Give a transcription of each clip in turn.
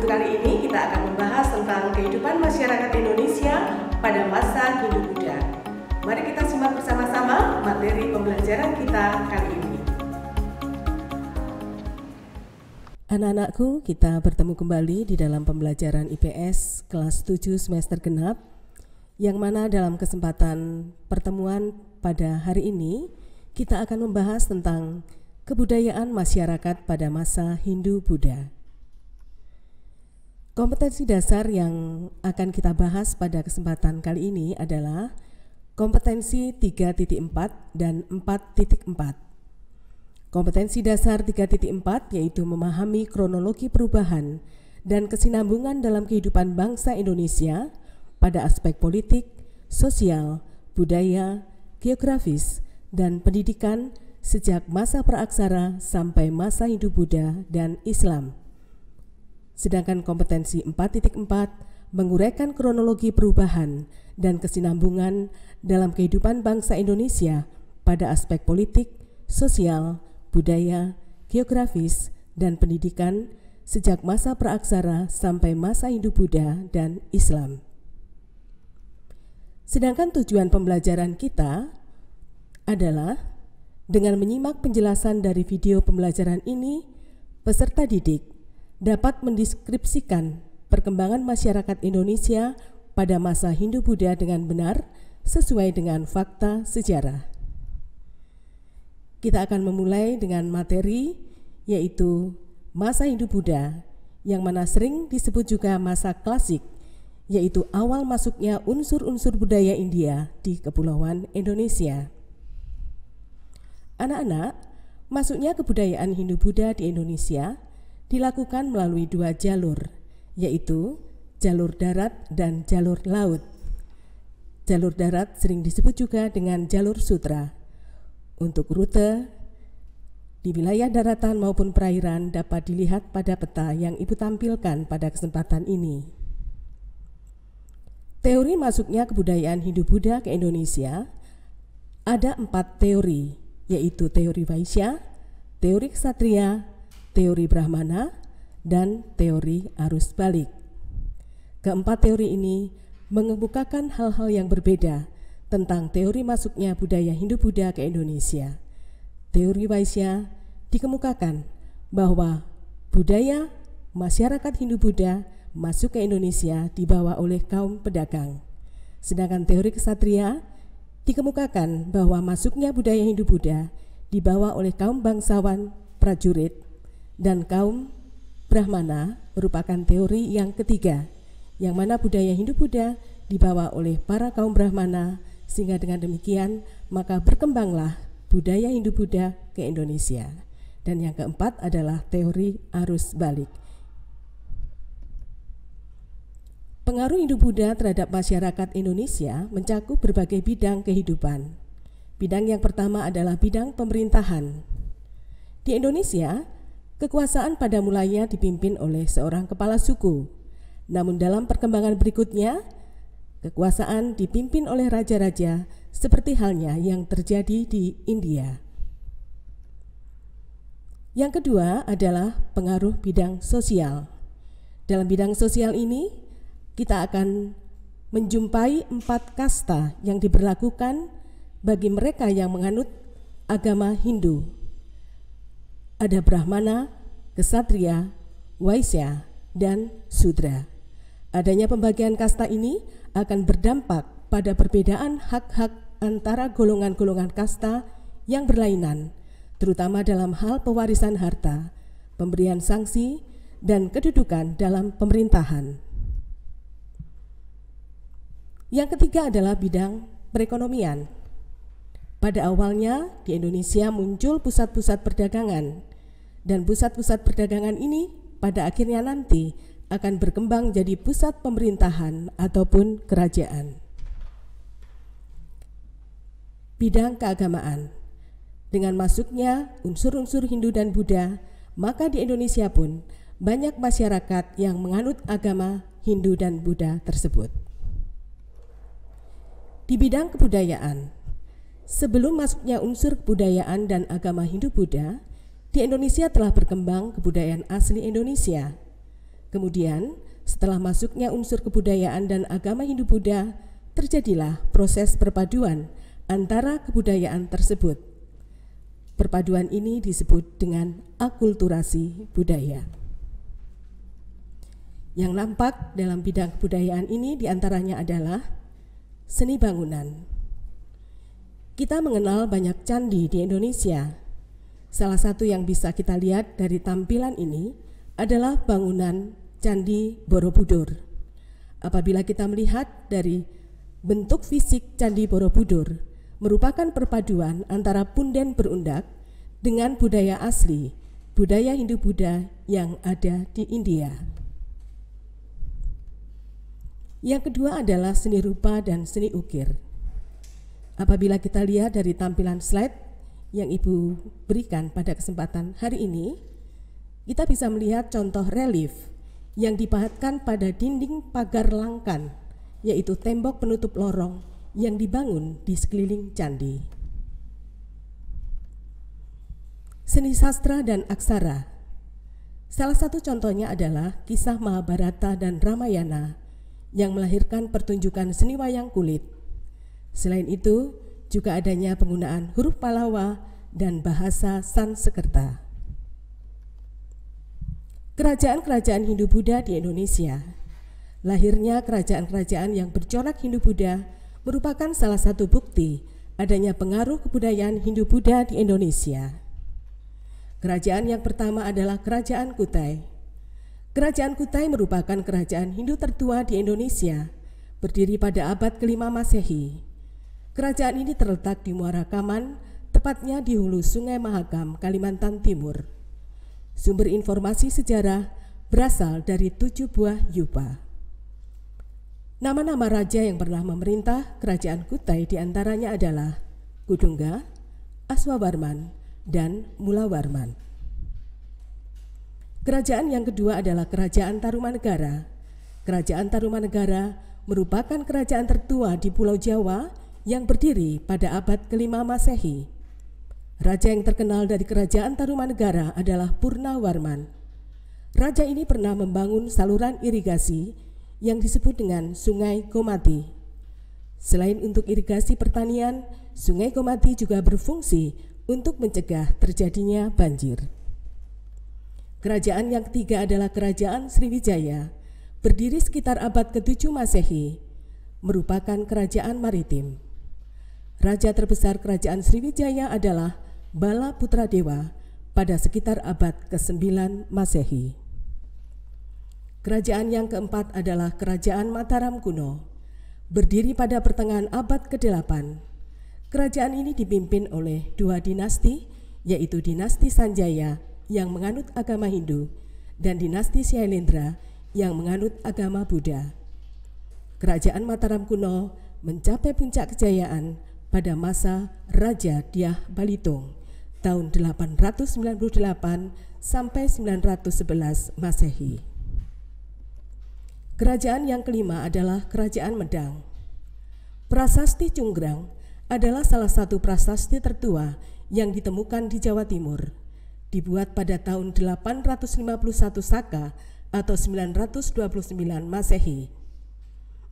Untuk kali ini kita akan membahas tentang kehidupan masyarakat Indonesia pada masa Hindu Buddha. Mari kita simak bersama-sama materi pembelajaran kita kali ini. Anak-anakku, kita bertemu kembali di dalam pembelajaran IPS kelas 7 semester genap yang mana dalam kesempatan pertemuan pada hari ini kita akan membahas tentang kebudayaan masyarakat pada masa Hindu Buddha. Kompetensi dasar yang akan kita bahas pada kesempatan kali ini adalah kompetensi 3.4 dan 4.4. Kompetensi dasar 3.4 yaitu memahami kronologi perubahan dan kesinambungan dalam kehidupan bangsa Indonesia pada aspek politik, sosial, budaya, geografis, dan pendidikan sejak masa praaksara sampai masa Hindu Buddha dan Islam sedangkan kompetensi 4.4 menguraikan kronologi perubahan dan kesinambungan dalam kehidupan bangsa Indonesia pada aspek politik, sosial, budaya, geografis, dan pendidikan sejak masa praaksara sampai masa Hindu Buddha dan Islam. Sedangkan tujuan pembelajaran kita adalah dengan menyimak penjelasan dari video pembelajaran ini, peserta didik dapat mendeskripsikan perkembangan masyarakat Indonesia pada masa Hindu-Buddha dengan benar sesuai dengan fakta sejarah. Kita akan memulai dengan materi yaitu masa Hindu-Buddha yang mana sering disebut juga masa klasik yaitu awal masuknya unsur-unsur budaya India di kepulauan Indonesia. Anak-anak, masuknya kebudayaan Hindu-Buddha di Indonesia dilakukan melalui dua jalur, yaitu jalur darat dan jalur laut. Jalur darat sering disebut juga dengan jalur sutra. Untuk rute di wilayah daratan maupun perairan dapat dilihat pada peta yang Ibu tampilkan pada kesempatan ini. Teori masuknya kebudayaan Hindu Buddha ke Indonesia ada empat teori, yaitu teori Vaishya, teori Ksatria, teori Brahmana, dan teori arus balik. Keempat teori ini mengemukakan hal-hal yang berbeda tentang teori masuknya budaya Hindu-Buddha ke Indonesia. Teori Waisya dikemukakan bahwa budaya masyarakat Hindu-Buddha masuk ke Indonesia dibawa oleh kaum pedagang. Sedangkan teori kesatria dikemukakan bahwa masuknya budaya Hindu-Buddha dibawa oleh kaum bangsawan prajurit dan kaum Brahmana merupakan teori yang ketiga, yang mana budaya Hindu-Buddha dibawa oleh para kaum Brahmana, sehingga dengan demikian maka berkembanglah budaya Hindu-Buddha ke Indonesia. Dan yang keempat adalah teori arus balik. Pengaruh Hindu-Buddha terhadap masyarakat Indonesia mencakup berbagai bidang kehidupan. Bidang yang pertama adalah bidang pemerintahan. Di Indonesia, kekuasaan pada mulanya dipimpin oleh seorang kepala suku. Namun dalam perkembangan berikutnya, kekuasaan dipimpin oleh raja-raja seperti halnya yang terjadi di India. Yang kedua adalah pengaruh bidang sosial. Dalam bidang sosial ini, kita akan menjumpai empat kasta yang diberlakukan bagi mereka yang menganut agama Hindu. Ada Brahmana, kesatria, waisya, dan sudra. Adanya pembagian kasta ini akan berdampak pada perbedaan hak-hak antara golongan-golongan kasta yang berlainan, terutama dalam hal pewarisan harta, pemberian sanksi, dan kedudukan dalam pemerintahan. Yang ketiga adalah bidang perekonomian. Pada awalnya, di Indonesia muncul pusat-pusat perdagangan dan pusat-pusat perdagangan ini pada akhirnya nanti akan berkembang jadi pusat pemerintahan ataupun kerajaan. Bidang keagamaan dengan masuknya unsur-unsur Hindu dan Buddha, maka di Indonesia pun banyak masyarakat yang menganut agama Hindu dan Buddha tersebut. Di bidang kebudayaan, sebelum masuknya unsur kebudayaan dan agama Hindu-Buddha, di Indonesia telah berkembang kebudayaan asli Indonesia. Kemudian, setelah masuknya unsur kebudayaan dan agama Hindu-Buddha, terjadilah proses perpaduan antara kebudayaan tersebut. Perpaduan ini disebut dengan akulturasi budaya. Yang nampak dalam bidang kebudayaan ini diantaranya adalah seni bangunan. Kita mengenal banyak candi di Indonesia, Salah satu yang bisa kita lihat dari tampilan ini adalah bangunan Candi Borobudur. Apabila kita melihat dari bentuk fisik Candi Borobudur, merupakan perpaduan antara punden berundak dengan budaya asli, budaya Hindu-Buddha yang ada di India. Yang kedua adalah seni rupa dan seni ukir. Apabila kita lihat dari tampilan slide, yang Ibu berikan pada kesempatan hari ini, kita bisa melihat contoh relief yang dipahatkan pada dinding pagar langkan, yaitu tembok penutup lorong yang dibangun di sekeliling candi. Seni sastra dan aksara Salah satu contohnya adalah kisah Mahabharata dan Ramayana yang melahirkan pertunjukan seni wayang kulit. Selain itu, juga adanya penggunaan huruf Palawa dan bahasa Sansekerta. Kerajaan-kerajaan Hindu-Buddha di Indonesia Lahirnya kerajaan-kerajaan yang bercorak Hindu-Buddha merupakan salah satu bukti adanya pengaruh kebudayaan Hindu-Buddha di Indonesia. Kerajaan yang pertama adalah Kerajaan Kutai. Kerajaan Kutai merupakan kerajaan Hindu tertua di Indonesia, berdiri pada abad kelima Masehi. Kerajaan ini terletak di Muara Kaman, tepatnya di hulu Sungai Mahakam, Kalimantan Timur. Sumber informasi sejarah berasal dari tujuh buah yupa. Nama-nama raja yang pernah memerintah kerajaan Kutai diantaranya adalah Kudungga, Aswabarman, dan Mulawarman. Kerajaan yang kedua adalah Kerajaan Tarumanegara. Kerajaan Tarumanegara merupakan kerajaan tertua di Pulau Jawa yang berdiri pada abad kelima Masehi. Raja yang terkenal dari kerajaan Tarumanegara adalah Purnawarman. Raja ini pernah membangun saluran irigasi yang disebut dengan Sungai Komati. Selain untuk irigasi pertanian, Sungai Komati juga berfungsi untuk mencegah terjadinya banjir. Kerajaan yang ketiga adalah Kerajaan Sriwijaya, berdiri sekitar abad ke-7 Masehi, merupakan kerajaan maritim. Raja terbesar kerajaan Sriwijaya adalah Bala Putra Dewa pada sekitar abad ke-9 Masehi. Kerajaan yang keempat adalah Kerajaan Mataram kuno, berdiri pada pertengahan abad ke-8. Kerajaan ini dipimpin oleh dua dinasti, yaitu dinasti Sanjaya yang menganut agama Hindu dan dinasti Syailendra yang menganut agama Buddha. Kerajaan Mataram kuno mencapai puncak kejayaan pada masa Raja Diah Balitung tahun 898 sampai 911 Masehi. Kerajaan yang kelima adalah Kerajaan Medang. Prasasti Cunggrang adalah salah satu prasasti tertua yang ditemukan di Jawa Timur. Dibuat pada tahun 851 Saka atau 929 Masehi.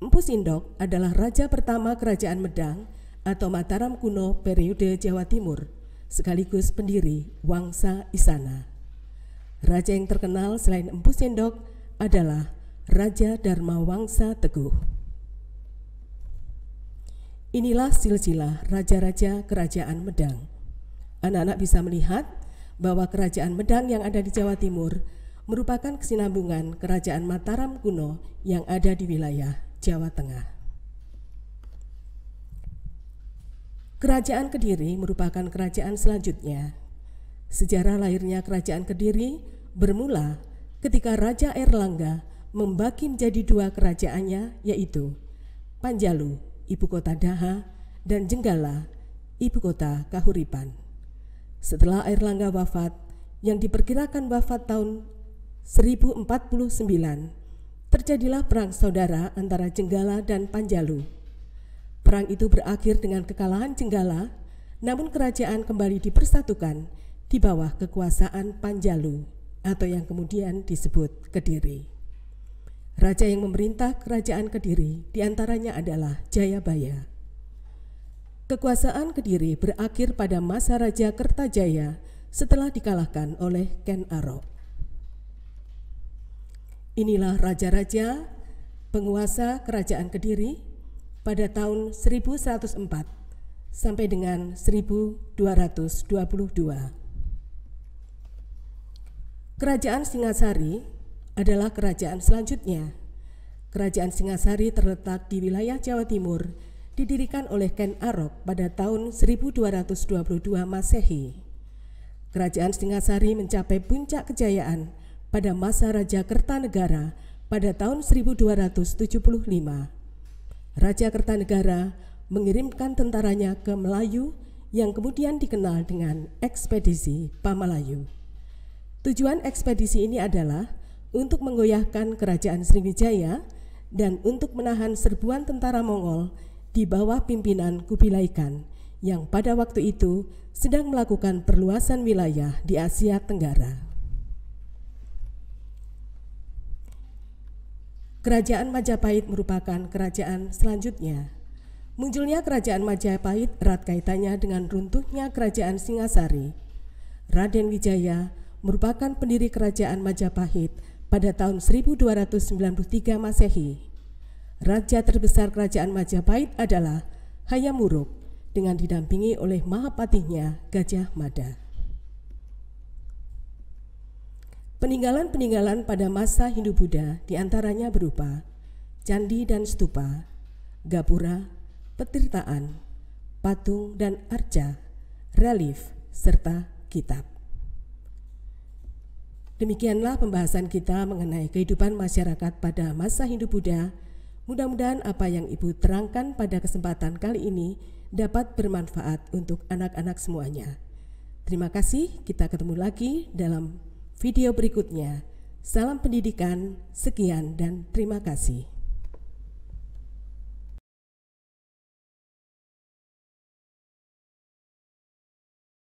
Empu Sindok adalah raja pertama Kerajaan Medang atau Mataram kuno periode Jawa Timur, sekaligus pendiri Wangsa Isana. Raja yang terkenal selain Empu Sendok adalah Raja Dharma Wangsa Teguh. Inilah silsilah raja-raja kerajaan Medang. Anak-anak bisa melihat bahwa kerajaan Medang yang ada di Jawa Timur merupakan kesinambungan kerajaan Mataram kuno yang ada di wilayah Jawa Tengah. Kerajaan Kediri merupakan kerajaan selanjutnya. Sejarah lahirnya Kerajaan Kediri bermula ketika Raja Erlangga membagi menjadi dua kerajaannya yaitu Panjalu, ibu kota Daha, dan Jenggala, ibu kota Kahuripan. Setelah Erlangga wafat, yang diperkirakan wafat tahun 1049, terjadilah perang saudara antara Jenggala dan Panjalu Perang itu berakhir dengan kekalahan Jenggala, namun kerajaan kembali dipersatukan di bawah kekuasaan Panjalu atau yang kemudian disebut Kediri. Raja yang memerintah kerajaan Kediri diantaranya adalah Jayabaya. Kekuasaan Kediri berakhir pada masa Raja Kertajaya setelah dikalahkan oleh Ken Arok. Inilah raja-raja penguasa kerajaan Kediri pada tahun 1104 sampai dengan 1222. Kerajaan Singasari adalah kerajaan selanjutnya. Kerajaan Singasari terletak di wilayah Jawa Timur, didirikan oleh Ken Arok pada tahun 1222 Masehi. Kerajaan Singasari mencapai puncak kejayaan pada masa Raja Kertanegara pada tahun 1275 Raja Kertanegara mengirimkan tentaranya ke Melayu yang kemudian dikenal dengan ekspedisi Pamalayu. Tujuan ekspedisi ini adalah untuk menggoyahkan kerajaan Sriwijaya dan untuk menahan serbuan tentara Mongol di bawah pimpinan Kubilai Khan yang pada waktu itu sedang melakukan perluasan wilayah di Asia Tenggara. Kerajaan Majapahit merupakan kerajaan selanjutnya. Munculnya Kerajaan Majapahit erat kaitannya dengan runtuhnya Kerajaan Singasari. Raden Wijaya merupakan pendiri Kerajaan Majapahit pada tahun 1293 Masehi. Raja terbesar Kerajaan Majapahit adalah Hayamuruk dengan didampingi oleh mahapatihnya Gajah Mada. Peninggalan-peninggalan pada masa Hindu Buddha diantaranya berupa candi dan stupa, gapura, petirtaan, patung dan arca, relief, serta kitab. Demikianlah pembahasan kita mengenai kehidupan masyarakat pada masa Hindu Buddha. Mudah-mudahan apa yang Ibu terangkan pada kesempatan kali ini dapat bermanfaat untuk anak-anak semuanya. Terima kasih, kita ketemu lagi dalam video berikutnya. Salam pendidikan, sekian dan terima kasih.